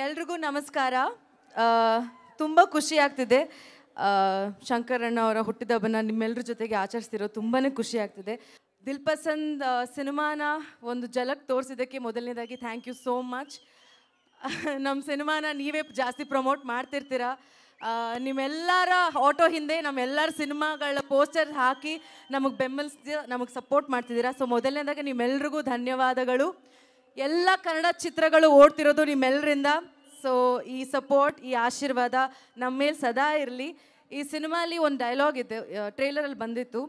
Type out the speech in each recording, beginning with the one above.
ಎಲ್ರಿಗೂ ನಮಸ್ಕಾರ ತುಂಬ ಖುಷಿ ಆಗ್ತಿದೆ ಶಂಕರಣ್ಣ ಅವರ ಹುಟ್ಟಿದಬ್ಬನ ನಿಮ್ಮೆಲ್ಲರ ಜೊತೆಗೆ ಆಚರಿಸ್ತಿರೋ ತುಂಬಾ ಖುಷಿ ಆಗ್ತಿದೆ ದಿಲ್ ಸಿನಿಮಾನ ಒಂದು ಜಲಕ್ ತೋರಿಸಿದ್ದಕ್ಕೆ ಮೊದಲನೇದಾಗಿ ಥ್ಯಾಂಕ್ ಯು ಸೋ ಮಚ್ ನಮ್ಮ ಸಿನಿಮಾನ ನೀವೇ ಜಾಸ್ತಿ ಪ್ರಮೋಟ್ ಮಾಡ್ತಿರ್ತೀರ ನಿಮ್ಮೆಲ್ಲರ ಆಟೋ ಹಿಂದೆ ನಮ್ಮೆಲ್ಲರ ಸಿನಿಮಾಗಳ ಪೋಸ್ಟರ್ ಹಾಕಿ ನಮಗೆ ಬೆಂಬಲಿಸ್ತೀರ ನಮಗೆ ಸಪೋರ್ಟ್ ಮಾಡ್ತಿದ್ದೀರಾ ಸೊ ಮೊದಲನೇದಾಗ ನಿಮ್ಮೆಲ್ರಿಗೂ ಧನ್ಯವಾದಗಳು ಎಲ್ಲ ಕನ್ನಡ ಚಿತ್ರಗಳು ಓಡ್ತಿರೋದು ನಿಮ್ಮೆಲ್ಲರಿಂದ ಸೊ ಈ ಸಪೋರ್ಟ್ ಈ ಆಶೀರ್ವಾದ ನಮ್ಮ ಮೇಲೆ ಸದಾ ಇರಲಿ ಈ ಸಿನಿಮಾಲಿ ಒಂದು ಡೈಲಾಗ್ ಇದೆ ಟ್ರೇಲರಲ್ಲಿ ಬಂದಿತ್ತು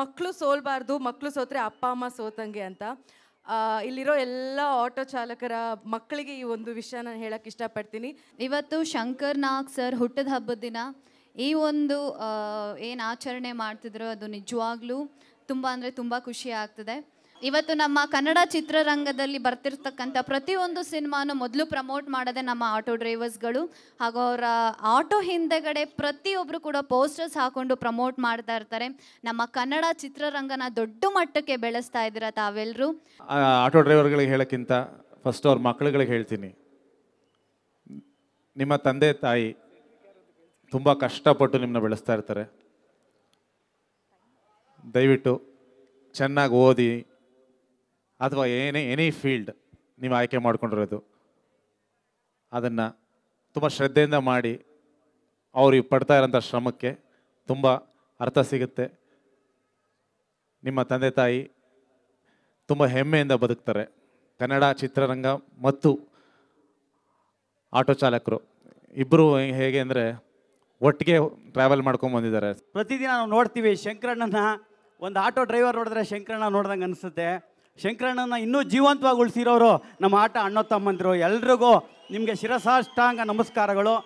ಮಕ್ಕಳು ಸೋಲ್ಬಾರ್ದು ಮಕ್ಕಳು ಸೋತ್ರೆ ಅಪ್ಪ ಅಮ್ಮ ಸೋತಂಗೆ ಅಂತ ಇಲ್ಲಿರೋ ಎಲ್ಲ ಆಟೋ ಚಾಲಕರ ಮಕ್ಕಳಿಗೆ ಈ ಒಂದು ವಿಷಯ ನಾನು ಹೇಳಕ್ಕೆ ಇಷ್ಟಪಡ್ತೀನಿ ಇವತ್ತು ಶಂಕರ್ ನಾಗ್ ಸರ್ ಹುಟ್ಟದ ಹಬ್ಬದ ದಿನ ಈ ಒಂದು ಏನು ಆಚರಣೆ ಮಾಡ್ತಿದ್ರು ಅದು ನಿಜವಾಗ್ಲೂ ತುಂಬ ಅಂದರೆ ತುಂಬ ಖುಷಿ ಆಗ್ತದೆ ಇವತ್ತು ನಮ್ಮ ಕನ್ನಡ ಚಿತ್ರರಂಗದಲ್ಲಿ ಬರ್ತಿರ್ತಕ್ಕಂಥ ಪ್ರತಿಯೊಂದು ಸಿನಿಮಾನು ಮೊದಲು ಪ್ರಮೋಟ್ ಮಾಡದೆ ನಮ್ಮ ಆಟೋ ಡ್ರೈವರ್ಸ್ಗಳು ಹಾಗೂ ಅವರ ಆಟೋ ಹಿಂದೆಗಡೆ ಪ್ರತಿಯೊಬ್ಬರು ಕೂಡ ಪೋಸ್ಟರ್ಸ್ ಹಾಕೊಂಡು ಪ್ರಮೋಟ್ ಮಾಡ್ತಾ ಇರ್ತಾರೆ ನಮ್ಮ ಕನ್ನಡ ಚಿತ್ರರಂಗನ ದೊಡ್ಡ ಮಟ್ಟಕ್ಕೆ ಬೆಳೆಸ್ತಾ ಇದ್ದೀರಾ ತಾವೆಲ್ಲರೂ ಆಟೋ ಡ್ರೈವರ್ಗಳಿಗೆ ಹೇಳಕ್ಕಿಂತ ಫಸ್ಟ್ ಅವ್ರ ಮಕ್ಕಳುಗಳಿಗೆ ಹೇಳ್ತೀನಿ ನಿಮ್ಮ ತಂದೆ ತಾಯಿ ತುಂಬ ಕಷ್ಟಪಟ್ಟು ನಿಮ್ಮನ್ನ ಬೆಳೆಸ್ತಾ ಇರ್ತಾರೆ ದಯವಿಟ್ಟು ಚೆನ್ನಾಗಿ ಓದಿ ಅಥವಾ ಏನೇ ಎನಿ ಫೀಲ್ಡ್ ನೀವು ಆಯ್ಕೆ ಮಾಡ್ಕೊಂಡಿರೋದು ಅದನ್ನು ತುಂಬ ಶ್ರದ್ಧೆಯಿಂದ ಮಾಡಿ ಅವರು ಪಡ್ತಾ ಇರೋಂಥ ಶ್ರಮಕ್ಕೆ ತುಂಬ ಅರ್ಥ ಸಿಗುತ್ತೆ ನಿಮ್ಮ ತಂದೆ ತಾಯಿ ತುಂಬ ಹೆಮ್ಮೆಯಿಂದ ಬದುಕ್ತಾರೆ ಕನ್ನಡ ಚಿತ್ರರಂಗ ಮತ್ತು ಆಟೋ ಚಾಲಕರು ಇಬ್ಬರು ಹೇಗೆ ಅಂದರೆ ಒಟ್ಟಿಗೆ ಟ್ರಾವೆಲ್ ಮಾಡ್ಕೊಂಡು ಬಂದಿದ್ದಾರೆ ಪ್ರತಿದಿನ ನಾವು ನೋಡ್ತೀವಿ ಶಂಕರಣ್ಣನ ಒಂದು ಆಟೋ ಡ್ರೈವರ್ ನೋಡಿದ್ರೆ ಶಂಕರಣ್ಣ ನೋಡ್ದಂಗೆ ಅನಿಸುತ್ತೆ ಶಂಕರಣ್ಣನ ಇನ್ನೂ ಜೀವಂತವಾಗಿ ಉಳಿಸಿರೋರು ನಮ್ಮ ಆಟ ಅಣ್ಣ ತಮ್ಮಂದಿರು ಎಲ್ರಿಗೂ ನಿಮಗೆ ಶಿರಸಾಷ್ಟಾಂಗ ನಮಸ್ಕಾರಗಳು